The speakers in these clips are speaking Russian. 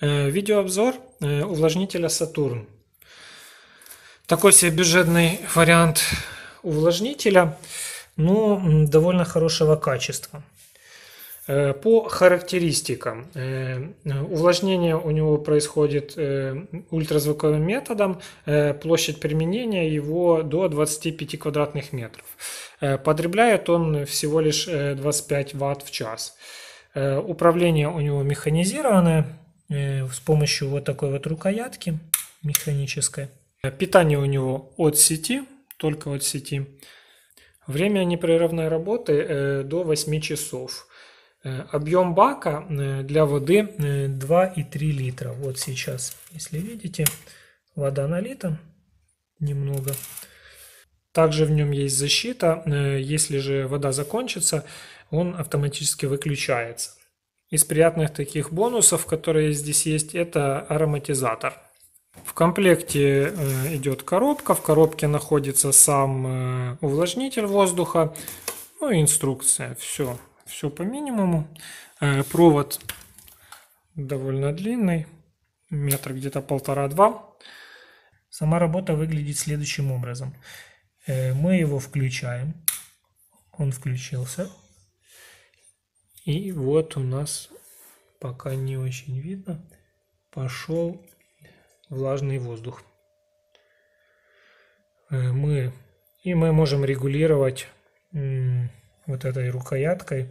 Э, видеообзор э, увлажнителя Сатурн. Такой себе бюджетный вариант увлажнителя, но довольно хорошего качества. Э, по характеристикам. Увлажнение у него происходит ультразвуковым методом. Площадь применения его до 25 квадратных метров. Потребляет он всего лишь 25 ватт в час. Управление у него механизированное Э, с помощью вот такой вот рукоятки механической. Питание у него от сети, только от сети. Время непрерывной работы э, до 8 часов. Э, объем бака для воды 2,3 литра. Вот сейчас, если видите, вода налита немного. Также в нем есть защита. Если же вода закончится, он автоматически выключается. Из приятных таких бонусов, которые здесь есть, это ароматизатор. В комплекте э, идет коробка, в коробке находится сам э, увлажнитель воздуха, ну и инструкция. Все, все по минимуму. Э, провод довольно длинный, метр где-то полтора-два. Сама работа выглядит следующим образом. Мы его включаем, он включился, и вот у нас пока не очень видно, пошел влажный воздух. Э, мы, и мы можем регулировать вот этой рукояткой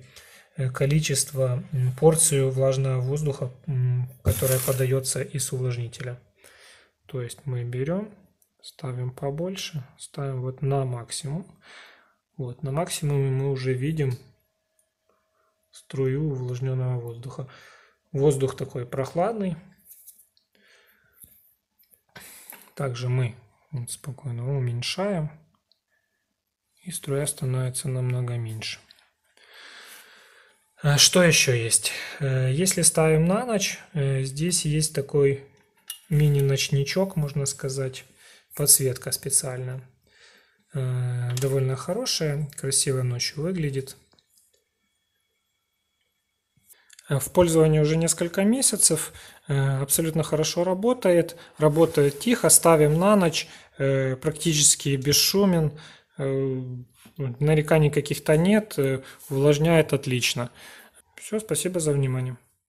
э, количество, порцию влажного воздуха, которая подается из увлажнителя. То есть мы берем, ставим побольше, ставим вот на максимум. Вот на максимуме мы уже видим струю увлажненного воздуха. Воздух такой прохладный. Также мы спокойно уменьшаем, и струя становится намного меньше. А что еще есть? Э, если ставим на ночь, э, здесь есть такой мини-ночничок, можно сказать, подсветка специальная. Э, довольно хорошая, красиво ночью выглядит в пользовании уже несколько месяцев, э, абсолютно хорошо работает, работает тихо, ставим на ночь, э, практически бесшумен, э, ну, нареканий каких-то нет, увлажняет отлично. Все, спасибо за внимание.